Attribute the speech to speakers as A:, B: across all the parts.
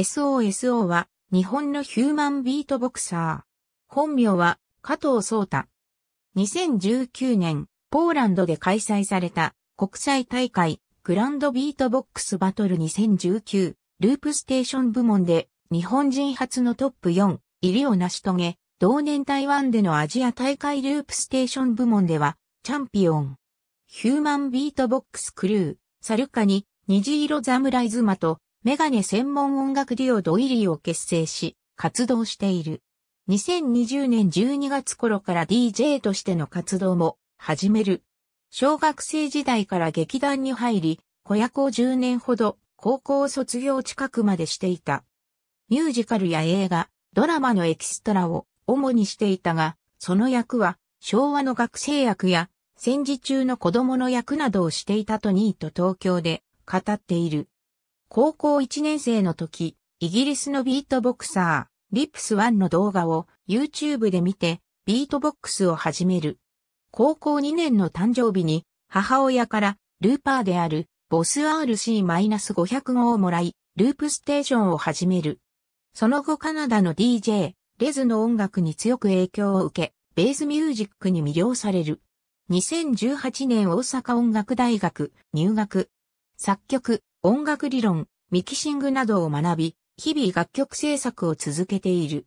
A: SOSO は日本のヒューマンビ
B: ートボクサー。本名は加藤壮太。2019年、ポーランドで開催された国際大会グランドビートボックスバトル2019ループステーション部門で日本人初のトップ4入りを成し遂げ、同年台湾でのアジア大会ループステーション部門ではチャンピオン。ヒューマンビートボックスクルー、サルカに虹色侍妻とメガネ専門音楽デュオドイリーを結成し、活動している。2020年12月頃から DJ としての活動も始める。小学生時代から劇団に入り、子役を10年ほど高校卒業近くまでしていた。ミュージカルや映画、ドラマのエキストラを主にしていたが、その役は昭和の学生役や戦時中の子供の役などをしていたとニート東京で語っている。高校1年生の時、イギリスのビートボクサー、リップスワンの動画を YouTube で見て、ビートボックスを始める。高校2年の誕生日に、母親からルーパーであるボス RC-500 号をもらい、ループステーションを始める。その後カナダの DJ、レズの音楽に強く影響を受け、ベースミュージックに魅了される。2018年大阪音楽大学入学。作曲、音楽理論、ミキシングなどを学び、日々楽曲制作を続けている。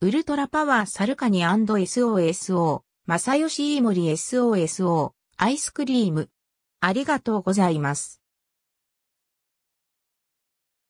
B: ウルトラパワーサルカニ &SOSO、正義イモリ SOSO、
A: アイスクリーム。ありがとうございます。